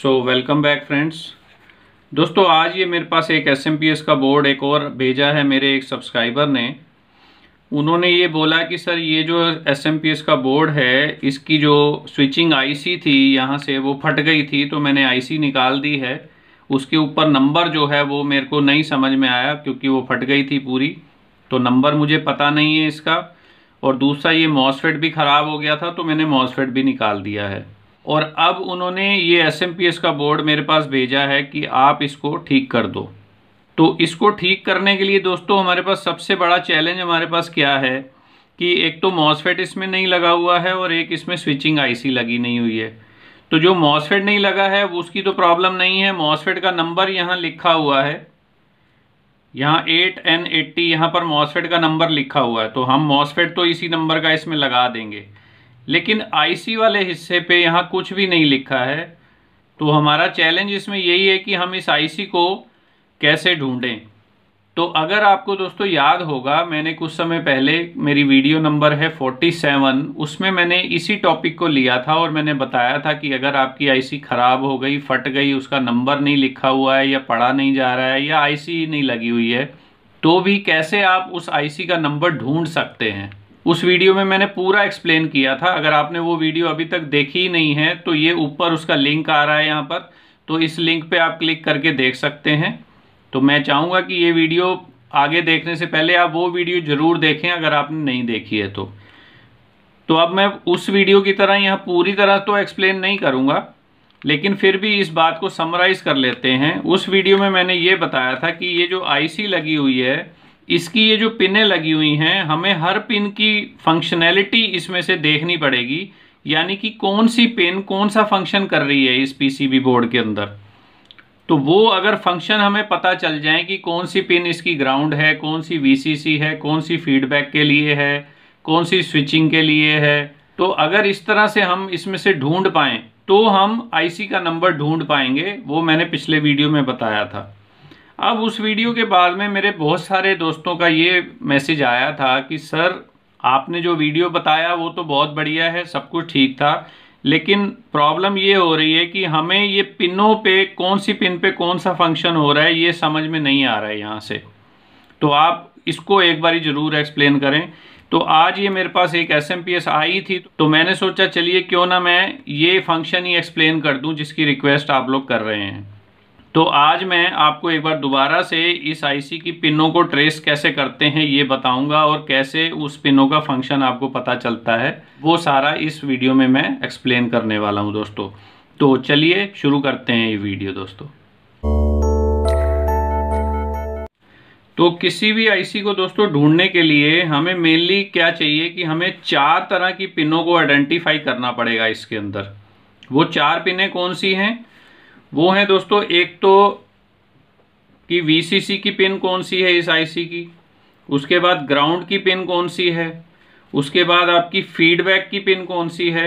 so welcome back friends दोस्तों आज ये मेरे पास एक एस का बोर्ड एक और भेजा है मेरे एक सब्सक्राइबर ने उन्होंने ये बोला कि सर ये जो एस का बोर्ड है इसकी जो स्विचिंग आईसी थी यहाँ से वो फट गई थी तो मैंने आईसी निकाल दी है उसके ऊपर नंबर जो है वो मेरे को नहीं समझ में आया क्योंकि वो फट गई थी पूरी तो नंबर मुझे पता नहीं है इसका और दूसरा ये मॉसफेट भी ख़राब हो गया था तो मैंने मॉसफेट भी निकाल दिया है और अब उन्होंने ये एस का बोर्ड मेरे पास भेजा है कि आप इसको ठीक कर दो तो इसको ठीक करने के लिए दोस्तों हमारे पास सबसे बड़ा चैलेंज हमारे पास क्या है कि एक तो मॉसफेट इसमें नहीं लगा हुआ है और एक इसमें स्विचिंग आईसी लगी नहीं हुई है तो जो मॉसफेट नहीं लगा है उसकी तो प्रॉब्लम नहीं है मॉसफेट का नंबर यहाँ लिखा हुआ है यहाँ एट एन एट्टी यहाँ पर मॉसफेट का नंबर लिखा हुआ है तो हम मॉसफेट तो इसी नंबर का इसमें लगा देंगे लेकिन आईसी वाले हिस्से पे यहाँ कुछ भी नहीं लिखा है तो हमारा चैलेंज इसमें यही है कि हम इस आईसी को कैसे ढूंढें तो अगर आपको दोस्तों याद होगा मैंने कुछ समय पहले मेरी वीडियो नंबर है 47 उसमें मैंने इसी टॉपिक को लिया था और मैंने बताया था कि अगर आपकी आईसी ख़राब हो गई फट गई उसका नंबर नहीं लिखा हुआ है या पढ़ा नहीं जा रहा है या आईसी नहीं लगी हुई है तो भी कैसे आप उस आईसी का नंबर ढूंढ सकते हैं उस वीडियो में मैंने पूरा एक्सप्लेन किया था अगर आपने वो वीडियो अभी तक देखी ही नहीं है तो ये ऊपर उसका लिंक आ रहा है यहाँ पर तो इस लिंक पे आप क्लिक करके देख सकते हैं तो मैं चाहूँगा कि ये वीडियो आगे देखने से पहले आप वो वीडियो ज़रूर देखें अगर आपने नहीं देखी है तो तो अब मैं उस वीडियो की तरह यहाँ पूरी तरह तो एक्सप्लेन नहीं करूँगा लेकिन फिर भी इस बात को समराइज़ कर लेते हैं उस वीडियो में मैंने ये बताया था कि ये जो आईसी लगी हुई है इसकी ये जो पिनें लगी हुई हैं हमें हर पिन की फंक्शनैलिटी इसमें से देखनी पड़ेगी यानी कि कौन सी पिन कौन सा फंक्शन कर रही है इस पीसीबी बोर्ड के अंदर तो वो अगर फंक्शन हमें पता चल जाए कि कौन सी पिन इसकी ग्राउंड है कौन सी वीसीसी है कौन सी फीडबैक के लिए है कौन सी स्विचिंग के लिए है तो अगर इस तरह से हम इसमें से ढूंढ पाएँ तो हम आईसी का नंबर ढूंढ पाएंगे वो मैंने पिछले वीडियो में बताया था अब उस वीडियो के बाद में मेरे बहुत सारे दोस्तों का ये मैसेज आया था कि सर आपने जो वीडियो बताया वो तो बहुत बढ़िया है सब कुछ ठीक था लेकिन प्रॉब्लम ये हो रही है कि हमें ये पिनों पे कौन सी पिन पे कौन सा फंक्शन हो रहा है ये समझ में नहीं आ रहा है यहाँ से तो आप इसको एक बार ज़रूर एक्सप्लेन करें तो आज ये मेरे पास एक एस आई थी तो मैंने सोचा चलिए क्यों ना मैं ये फंक्शन ही एक्सप्लेन कर दूँ जिसकी रिक्वेस्ट आप लोग कर रहे हैं तो आज मैं आपको एक बार दोबारा से इस आईसी की पिनों को ट्रेस कैसे करते हैं ये बताऊंगा और कैसे उस पिनों का फंक्शन आपको पता चलता है वो सारा इस वीडियो में मैं एक्सप्लेन करने वाला हूं दोस्तों तो चलिए शुरू करते हैं ये वीडियो दोस्तों तो किसी भी आईसी को दोस्तों ढूंढने के लिए हमें मेनली क्या चाहिए कि हमें चार तरह की पिनों को आइडेंटिफाई करना पड़ेगा इसके अंदर वो चार पिनें कौन सी हैं वो है दोस्तों एक तो कि वीसीसी की पिन कौन सी है इस आईसी की उसके बाद ग्राउंड की पिन कौन सी है उसके बाद आपकी फीडबैक की पिन कौन सी है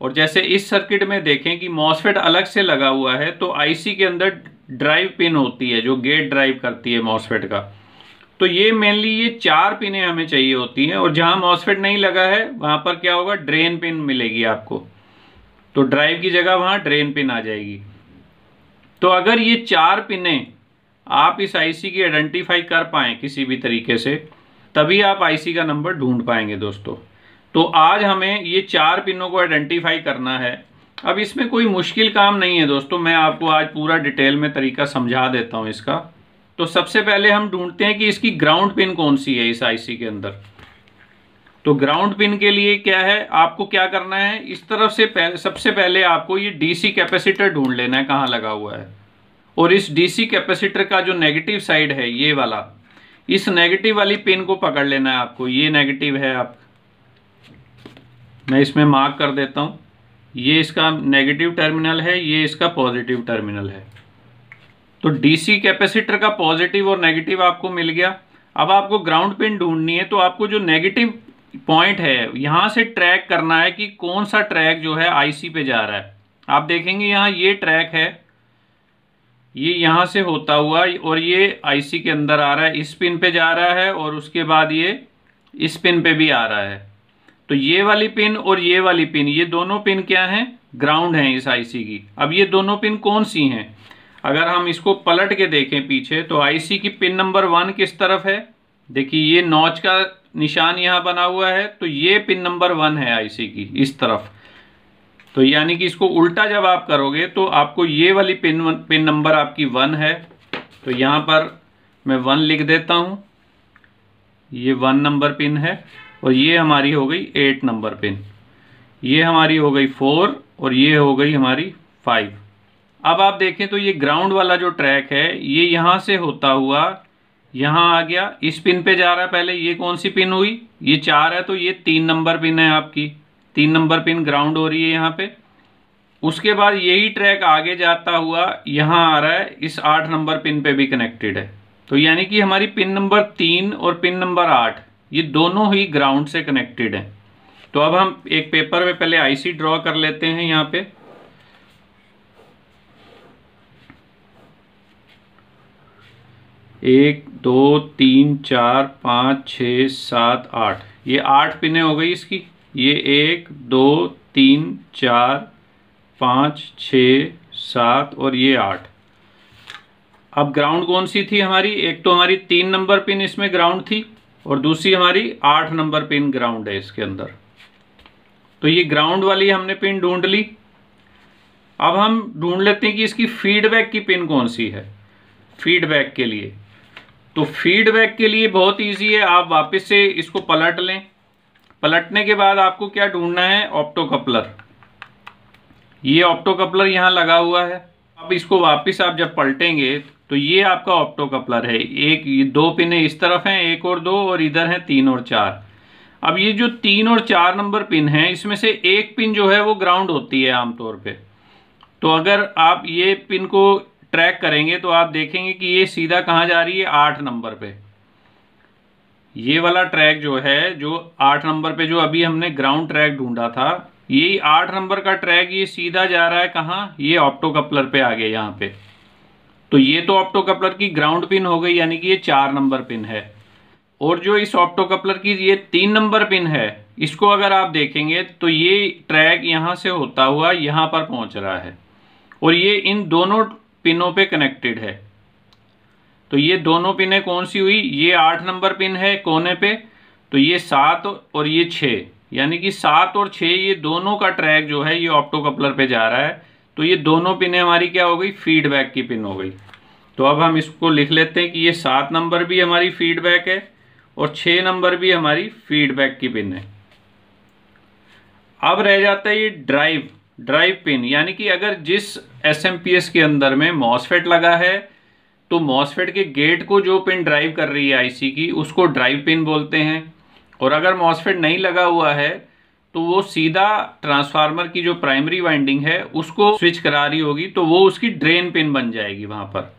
और जैसे इस सर्किट में देखें कि मॉसफेट अलग से लगा हुआ है तो आईसी के अंदर ड्राइव पिन होती है जो गेट ड्राइव करती है मॉसफेट का तो ये मेनली ये चार पिनें हमें चाहिए होती हैं और जहाँ मॉसफेट नहीं लगा है वहां पर क्या होगा ड्रेन पिन मिलेगी आपको तो ड्राइव की जगह वहां ड्रेन पिन आ जाएगी तो अगर ये चार पिने आप इस आईसी की आइडेंटिफाई कर पाए किसी भी तरीके से तभी आप आईसी का नंबर ढूंढ पाएंगे दोस्तों तो आज हमें ये चार पिनों को आइडेंटिफाई करना है अब इसमें कोई मुश्किल काम नहीं है दोस्तों मैं आपको आज पूरा डिटेल में तरीका समझा देता हूँ इसका तो सबसे पहले हम ढूंढते हैं कि इसकी ग्राउंड पिन कौन सी है इस आईसी के अंदर तो ग्राउंड पिन के लिए क्या है आपको क्या करना है इस तरफ से पहले सबसे पहले आपको ये डीसी कैपेसिटर ढूंढ लेना है कहाँ लगा हुआ है और इस डीसी कैपेसिटर का जो नेगेटिव साइड है ये वाला इस नेगेटिव वाली पिन को पकड़ लेना है आपको ये नेगेटिव है आप मैं इसमें मार्क कर देता हूँ ये इसका नेगेटिव टर्मिनल है ये इसका पॉजिटिव टर्मिनल है तो डीसी कैपेसिटर का पॉजिटिव और नेगेटिव आपको मिल गया अब आपको ग्राउंड पिन ढूंढनी है तो आपको जो नेगेटिव पॉइंट है यहां से ट्रैक करना है कि कौन सा ट्रैक जो है आईसी पे जा रहा है आप देखेंगे यहां ये ट्रैक है ये यहां से होता हुआ और ये आईसी के अंदर आ रहा है इस पिन पे जा रहा है और उसके बाद ये इस पिन पे भी आ रहा है तो ये वाली पिन और ये वाली पिन ये दोनों पिन क्या है ग्राउंड है इस आईसी की अब ये दोनों पिन कौन सी हैं अगर हम इसको पलट के देखें पीछे तो आईसी की पिन नंबर वन किस तरफ है देखिए ये नॉच का निशान यहाँ बना हुआ है तो ये पिन नंबर वन है आईसी की इस तरफ तो यानी कि इसको उल्टा जब आप करोगे तो आपको ये वाली पिन पिन नंबर आपकी वन है तो यहाँ पर मैं वन लिख देता हूँ ये वन नंबर पिन है और ये हमारी हो गई एट नंबर पिन ये हमारी हो गई फोर और ये हो गई हमारी फाइव अब आप देखें तो ये ग्राउंड वाला जो ट्रैक है ये यहाँ से होता हुआ यहाँ आ गया इस पिन पे जा रहा है पहले ये कौन सी पिन हुई ये चार है तो ये तीन नंबर पिन है आपकी तीन नंबर पिन ग्राउंड हो रही है यहाँ पे उसके बाद यही ट्रैक आगे जाता हुआ यहाँ आ रहा है इस आठ नंबर पिन पे भी कनेक्टेड है तो यानी कि हमारी पिन नंबर तीन और पिन नंबर आठ ये दोनों ही ग्राउंड से कनेक्टेड हैं तो अब हम एक पेपर में पहले आईसी ड्रॉ कर लेते हैं यहाँ पे एक दो तीन चार पाँच छ सात आठ ये आठ पिने हो गई इसकी ये एक दो तीन चार पाँच छ सात और ये आठ अब ग्राउंड कौन सी थी हमारी एक तो हमारी तीन नंबर पिन इसमें ग्राउंड थी और दूसरी हमारी आठ नंबर पिन ग्राउंड है इसके अंदर तो ये ग्राउंड वाली हमने पिन ढूंढ ली अब हम ढूंढ लेते हैं कि इसकी फीडबैक की पिन कौन सी है फीडबैक के लिए तो फीडबैक के लिए बहुत ईजी है आप वापस से इसको पलट लें पलटने के बाद आपको क्या ढूंढना है ऑप्टो कपलर ये ऑप्टो कपलर यहाँ लगा हुआ है अब इसको वापस आप जब पलटेंगे तो ये आपका ऑप्टो कपलर है एक ये दो पिने इस तरफ हैं एक और दो और इधर हैं तीन और चार अब ये जो तीन और चार नंबर पिन हैं इसमें से एक पिन जो है वो ग्राउंड होती है आमतौर पे तो अगर आप ये पिन को ट्रैक करेंगे तो आप देखेंगे कि ये सीधा कहाँ जा रही है आठ नंबर पे ये वाला ट्रैक जो है जो आठ नंबर पे जो अभी हमने ग्राउंड ट्रैक ढूंढा था ये आठ नंबर का ट्रैक ये सीधा जा रहा है कहाँ ये ऑप्टो कपलर पे आ गया यहाँ पे तो ये तो ऑप्टो कपलर की ग्राउंड पिन हो गई यानी कि ये चार नंबर पिन है और जो इस ऑप्टो कपलर की ये तीन नंबर पिन है इसको अगर आप देखेंगे तो ये ट्रैक यहाँ से होता हुआ यहाँ पर पहुँच रहा है और ये इन दोनों पिनों पे कनेक्टेड है तो ये दोनों पिनें कौन सी हुई ये आठ नंबर पिन है कोने पे तो ये सात और ये छः यानी कि सात और छः ये दोनों का ट्रैक जो है ये ऑप्टो कपलर पे जा रहा है तो ये दोनों पिनें हमारी क्या हो गई फीडबैक की पिन हो गई तो अब हम इसको लिख लेते हैं कि ये सात नंबर भी हमारी फीडबैक है और छः नंबर भी हमारी फीडबैक की पिन है अब रह जाता है ये ड्राइव ड्राइव पिन यानी कि अगर जिस एस के अंदर में मॉसफेट लगा है तो मॉसफेट के गेट को जो पिन ड्राइव कर रही है आईसी की उसको ड्राइव पिन बोलते हैं और अगर मॉसफेट नहीं लगा हुआ है तो वो सीधा ट्रांसफार्मर की जो प्राइमरी वाइंडिंग है उसको स्विच करा रही होगी तो वो उसकी ड्रेन पिन बन जाएगी वहाँ पर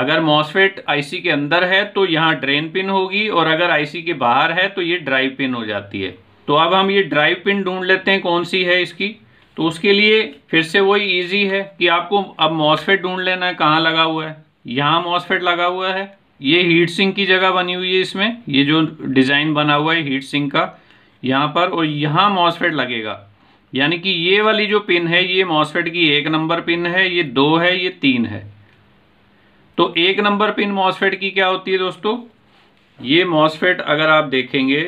अगर मॉसफेट आईसी के अंदर है तो यहाँ ड्रेन पिन होगी और अगर आईसी के बाहर है तो ये ड्राइव पिन हो जाती है तो अब हम ये ड्राइव पिन ढूंढ लेते हैं कौन सी है इसकी तो उसके लिए फिर से वही ईजी है कि आपको अब मॉसफेट ढूंढ लेना है कहाँ लगा हुआ है यहाँ मॉसफेट लगा हुआ है ये हीट सिंक की जगह बनी हुई है इसमें ये जो डिज़ाइन बना हुआ है हीट सिंक का यहाँ पर और यहाँ मॉसफेट लगेगा यानी कि ये वाली जो पिन है ये मॉसफेट की एक नंबर पिन है ये दो है ये तीन है तो एक नंबर पिन मॉसफेट की क्या होती है दोस्तों ये मॉसफेट अगर आप देखेंगे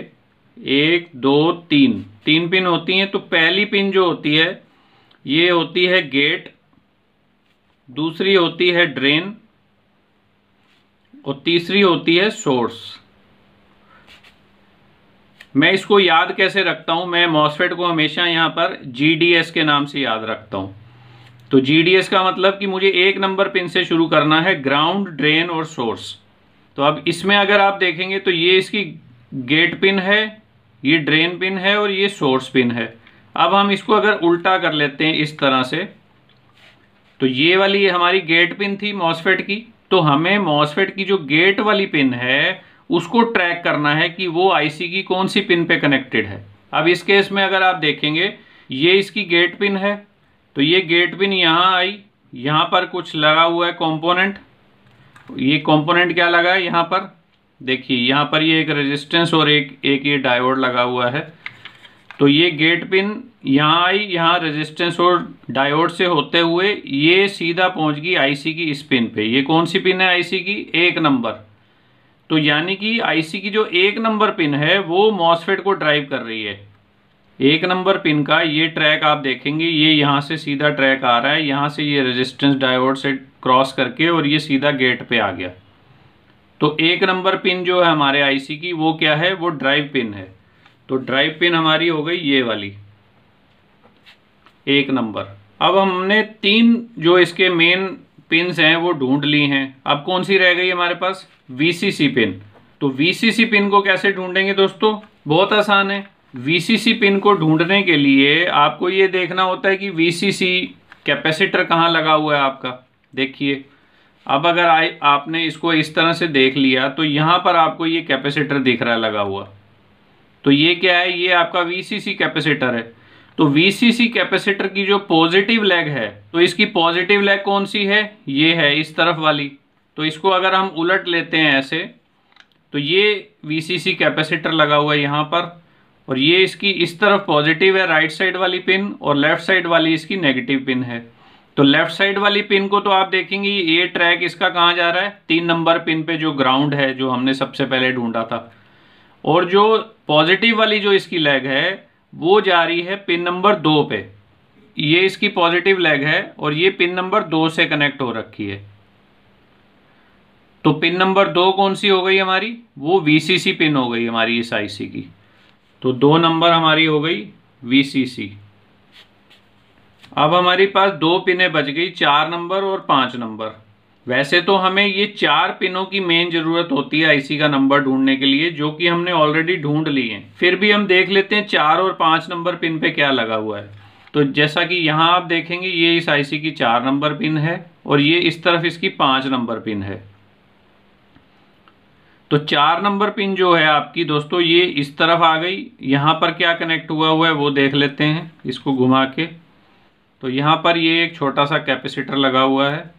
एक दो तीन तीन पिन होती हैं तो पहली पिन जो होती है ये होती है गेट दूसरी होती है ड्रेन और तीसरी होती है सोर्स मैं इसको याद कैसे रखता हूं मैं मॉसफेट को हमेशा यहां पर जीडीएस के नाम से याद रखता हूं तो जीडीएस का मतलब कि मुझे एक नंबर पिन से शुरू करना है ग्राउंड ड्रेन और सोर्स तो अब इसमें अगर आप देखेंगे तो ये इसकी गेट पिन है ये ड्रेन पिन है और ये सोर्स पिन है अब हम इसको अगर उल्टा कर लेते हैं इस तरह से तो ये वाली हमारी गेट पिन थी मॉसफेट की तो हमें मॉसफेट की जो गेट वाली पिन है उसको ट्रैक करना है कि वो आईसी की कौन सी पिन पे कनेक्टेड है अब इस केस में अगर आप देखेंगे ये इसकी गेट पिन है तो ये गेट पिन यहाँ आई यहाँ पर कुछ लगा हुआ है कॉम्पोनेंट ये कॉम्पोनेंट क्या लगा है यहाँ पर देखिए यहाँ पर ये एक रेजिस्टेंस और एक एक ये डायोड लगा हुआ है तो ये गेट पिन यहाँ आई यहाँ रेजिस्टेंस और डायोड से होते हुए ये सीधा पहुँच गई आईसी की इस पिन पे ये कौन सी पिन है आईसी की एक नंबर तो यानी कि आईसी की जो एक नंबर पिन है वो मॉसफेट को ड्राइव कर रही है एक नंबर पिन का ये ट्रैक आप देखेंगे ये यहाँ से सीधा ट्रैक आ रहा है यहाँ से ये रजिस्टेंस डायवर्ड से क्रॉस करके और ये सीधा गेट पर आ गया तो एक नंबर पिन जो है हमारे आईसी की वो क्या है वो ड्राइव पिन है तो ड्राइव पिन हमारी हो गई ये वाली एक नंबर अब हमने तीन जो इसके मेन पिन्स हैं वो ढूंढ ली हैं अब कौन सी रह गई हमारे पास वीसीसी पिन तो वीसीसी पिन को कैसे ढूंढेंगे दोस्तों बहुत आसान है वीसीसी पिन को ढूंढने के लिए आपको ये देखना होता है कि वीसीसी कैपेसिटर कहाँ लगा हुआ है आपका देखिए अब अगर आ, आपने इसको इस तरह से देख लिया तो यहाँ पर आपको ये कैपेसिटर दिख रहा है लगा हुआ तो ये क्या है ये आपका वी कैपेसिटर है तो VCC कैपेसिटर की जो पॉजिटिव लेग है तो इसकी पॉजिटिव लेग कौन सी है ये है इस तरफ वाली तो इसको अगर हम उलट लेते हैं ऐसे तो ये VCC कैपेसिटर लगा हुआ है यहाँ पर और ये इसकी इस तरफ पॉजिटिव है राइट साइड वाली पिन और लेफ्ट साइड वाली इसकी नेगेटिव पिन है तो लेफ्ट साइड वाली पिन को तो आप देखेंगे ये ट्रैक इसका कहाँ जा रहा है तीन नंबर पिन पे जो ग्राउंड है जो हमने सबसे पहले ढूंढा था और जो पॉजिटिव वाली जो इसकी लेग है वो जा रही है पिन नंबर दो पे ये इसकी पॉजिटिव लेग है और ये पिन नंबर दो से कनेक्ट हो रखी है तो पिन नंबर दो कौन सी हो गई हमारी वो वीसीसी पिन हो गई हमारी इस आईसी की तो दो नंबर हमारी हो गई वीसीसी अब हमारे पास दो पिनें बच गई चार नंबर और पांच नंबर वैसे तो हमें ये चार पिनों की मेन ज़रूरत होती है आईसी का नंबर ढूंढने के लिए जो कि हमने ऑलरेडी ढूंढ ली है फिर भी हम देख लेते हैं चार और पांच नंबर पिन पे क्या लगा हुआ है तो जैसा कि यहाँ आप देखेंगे ये इस आईसी की चार नंबर पिन है और ये इस तरफ इसकी पांच नंबर पिन है तो चार नंबर पिन जो है आपकी दोस्तों ये इस तरफ आ गई यहां पर क्या कनेक्ट हुआ हुआ है वो देख लेते हैं इसको घुमा के तो यहाँ पर ये एक छोटा सा कैपेसिटर लगा हुआ है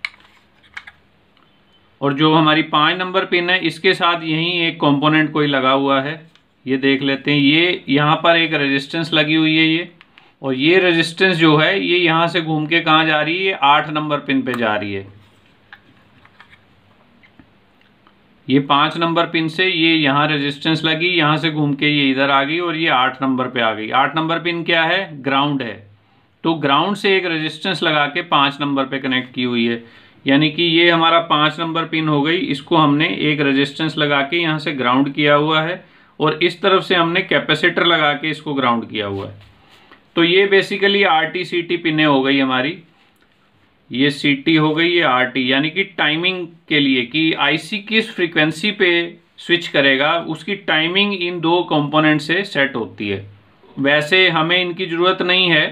और जो हमारी पाँच नंबर पिन है इसके साथ यहीं एक कंपोनेंट कोई लगा हुआ है ये देख लेते हैं ये यहाँ पर एक रेजिस्टेंस लगी हुई है ये और ये रेजिस्टेंस जो है ये यहाँ से घूम के कहाँ जा रही है आठ नंबर पिन पे जा रही है ये पाँच नंबर पिन से ये यहाँ रेजिस्टेंस लगी यहाँ से घूम के ये इधर आ गई और ये आठ नंबर पे आ गई आठ नंबर पिन क्या है ग्राउंड है तो ग्राउंड से एक रेजिस्टेंस लगा के पांच नंबर पे कनेक्ट की हुई है यानी कि ये हमारा पाँच नंबर पिन हो गई इसको हमने एक रेजिस्टेंस लगा के यहाँ से ग्राउंड किया हुआ है और इस तरफ से हमने कैपेसिटर लगा के इसको ग्राउंड किया हुआ है तो ये basically R T C T पिने हो गई हमारी ये सी टी हो गई ये आर टी यानी कि टाइमिंग के लिए कि आईसी किस फ्रीक्वेंसी पे स्विच करेगा उसकी टाइमिंग इन दो कंपोनेंट से सेट होती है वैसे हमें इनकी ज़रूरत नहीं है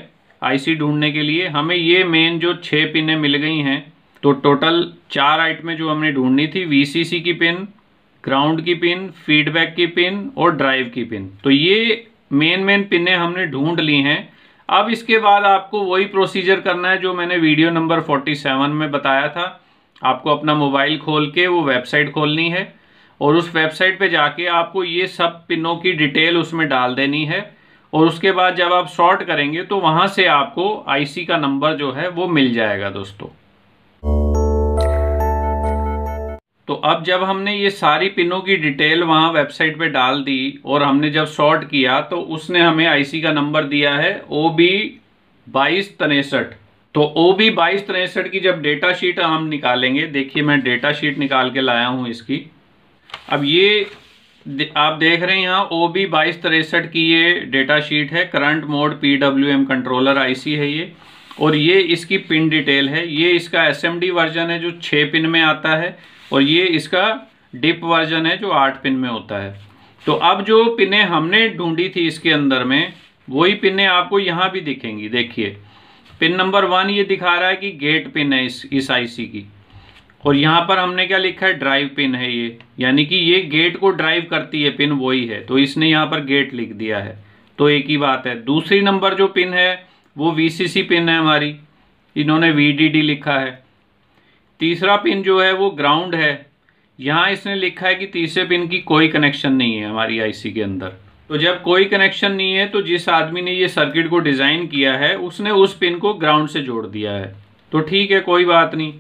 आईसी ढूंढने के लिए हमें ये मेन जो छः पिनें मिल गई हैं तो टोटल चार आइटमें जो हमने ढूंढनी थी वीसीसी की पिन ग्राउंड की पिन फीडबैक की पिन और ड्राइव की पिन तो ये मेन मेन पिनें हमने ढूंढ ली हैं अब इसके बाद आपको वही प्रोसीजर करना है जो मैंने वीडियो नंबर 47 में बताया था आपको अपना मोबाइल खोल के वो वेबसाइट खोलनी है और उस वेबसाइट पे जाके आपको ये सब पिनों की डिटेल उसमें डाल देनी है और उसके बाद जब आप शॉर्ट करेंगे तो वहां से आपको आईसी का नंबर जो है वो मिल जाएगा दोस्तों तो अब जब हमने ये सारी पिनों की डिटेल वहां वेबसाइट पे डाल दी और हमने जब शॉर्ट किया तो उसने हमें आईसी का नंबर दिया है ओ बी बाईस तिरसठ तो ओ बी बाईस तिरसठ की जब डेटा शीट हम निकालेंगे देखिए मैं डेटा शीट निकाल के लाया हूं इसकी अब ये आप देख रहे हैं यहाँ ओ बी बाईस तिरसठ की ये डेटा शीट है current mode P W M controller IC है ये और ये इसकी पिन डिटेल है ये इसका एस एम डी वर्जन है जो छः पिन में आता है और ये इसका डिप वर्जन है जो आठ पिन में होता है तो अब जो पिने हमने ढूंढी थी इसके अंदर में वही पिनें आपको यहाँ भी दिखेंगी देखिए पिन नंबर वन ये दिखा रहा है कि गेट पिन है इस इस आईसी की और यहाँ पर हमने क्या लिखा है ड्राइव पिन है ये यानी कि ये गेट को ड्राइव करती है पिन वही है तो इसने यहाँ पर गेट लिख दिया है तो एक ही बात है दूसरी नंबर जो पिन है वो वी पिन है हमारी इन्होंने वी लिखा है तीसरा पिन जो है वो ग्राउंड है यहाँ इसने लिखा है कि तीसरे पिन की कोई कनेक्शन नहीं है हमारी आईसी के अंदर तो जब कोई कनेक्शन नहीं है तो जिस आदमी ने ये सर्किट को डिज़ाइन किया है उसने उस पिन को ग्राउंड से जोड़ दिया है तो ठीक है कोई बात नहीं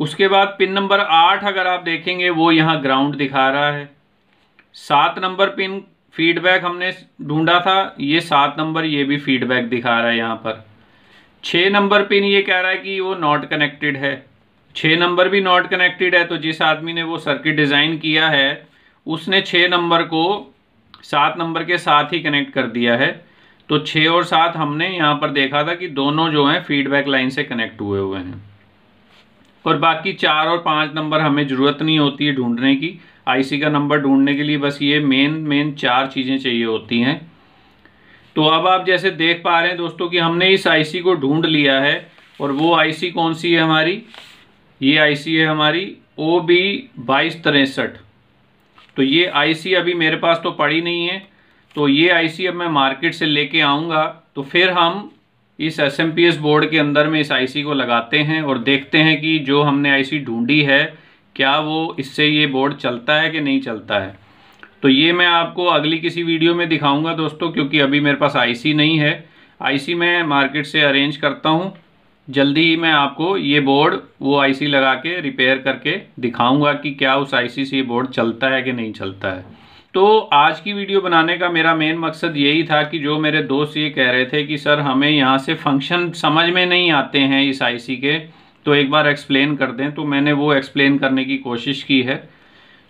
उसके बाद पिन नंबर आठ अगर आप देखेंगे वो यहाँ ग्राउंड दिखा रहा है सात नंबर पिन फीडबैक हमने ढूंढा था ये सात नंबर ये भी फीडबैक दिखा रहा है यहाँ पर छः नंबर पिन ये कह रहा है कि वो नॉट कनेक्टेड है छः नंबर भी नॉट कनेक्टेड है तो जिस आदमी ने वो सर्किट डिज़ाइन किया है उसने छः नंबर को सात नंबर के साथ ही कनेक्ट कर दिया है तो छः और सात हमने यहाँ पर देखा था कि दोनों जो हैं फीडबैक लाइन से कनेक्ट हुए हुए हैं और बाकी चार और पाँच नंबर हमें ज़रूरत नहीं होती है ढूंढने की आईसी का नंबर ढूंढने के लिए बस ये मेन मेन चार चीज़ें चाहिए होती हैं तो अब आप जैसे देख पा रहे हैं दोस्तों कि हमने इस आईसी को ढूंढ लिया है और वो आईसी कौन सी है हमारी ये आईसी है हमारी ओ बी बाईस तिरसठ तो ये आईसी अभी मेरे पास तो पड़ी नहीं है तो ये आईसी अब मैं मार्केट से लेके आऊँगा तो फिर हम इस एस बोर्ड के अंदर में इस आईसी को लगाते हैं और देखते हैं कि जो हमने आईसी ढूंढी है क्या वो इससे ये बोर्ड चलता है कि नहीं चलता है तो ये मैं आपको अगली किसी वीडियो में दिखाऊंगा दोस्तों क्योंकि अभी मेरे पास आईसी नहीं है आईसी मैं मार्केट से अरेंज करता हूँ जल्दी ही मैं आपको ये बोर्ड वो सी लगा के रिपेयर करके दिखाऊँगा कि क्या उस सी से ये बोर्ड चलता है कि नहीं चलता है तो आज की वीडियो बनाने का मेरा मेन मकसद यही था कि जो मेरे दोस्त ये कह रहे थे कि सर हमें यहाँ से फंक्शन समझ में नहीं आते हैं इस आईसी के तो एक बार एक्सप्लेन कर दें तो मैंने वो एक्सप्लेन करने की कोशिश की है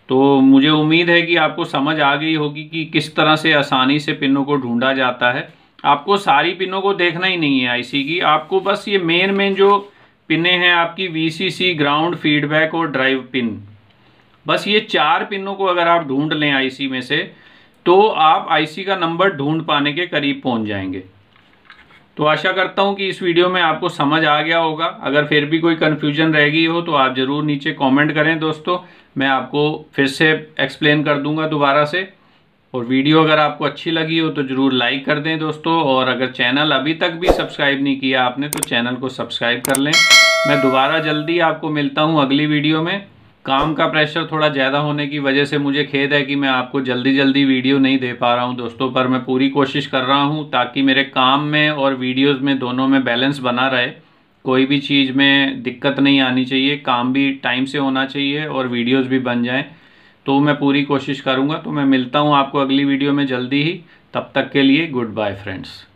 तो मुझे उम्मीद है कि आपको समझ आ गई होगी कि किस तरह से आसानी से पिनों को ढूंढा जाता है आपको सारी पिनों को देखना ही नहीं है आईसी की आपको बस ये मेन मेन जो पिने हैं आपकी वीसीसी ग्राउंड फीडबैक और ड्राइव पिन बस ये चार पिनों को अगर आप ढूंढ लें आईसी में से तो आप आईसी का नंबर ढूंढ पाने के करीब पहुंच जाएंगे तो आशा करता हूं कि इस वीडियो में आपको समझ आ गया होगा अगर फिर भी कोई कन्फ्यूजन रह गई हो तो आप ज़रूर नीचे कॉमेंट करें दोस्तों मैं आपको फिर से एक्सप्लेन कर दूँगा दोबारा से और वीडियो अगर आपको अच्छी लगी हो तो ज़रूर लाइक कर दें दोस्तों और अगर चैनल अभी तक भी सब्सक्राइब नहीं किया आपने तो चैनल को सब्सक्राइब कर लें मैं दोबारा जल्दी आपको मिलता हूँ अगली वीडियो में काम का प्रेशर थोड़ा ज़्यादा होने की वजह से मुझे खेद है कि मैं आपको जल्दी जल्दी वीडियो नहीं दे पा रहा हूँ दोस्तों पर मैं पूरी कोशिश कर रहा हूँ ताकि मेरे काम में और वीडियोस में दोनों में बैलेंस बना रहे कोई भी चीज़ में दिक्कत नहीं आनी चाहिए काम भी टाइम से होना चाहिए और वीडियोज़ भी बन जाएँ तो मैं पूरी कोशिश करूँगा तो मैं मिलता हूँ आपको अगली वीडियो में जल्दी ही तब तक के लिए गुड बाय फ्रेंड्स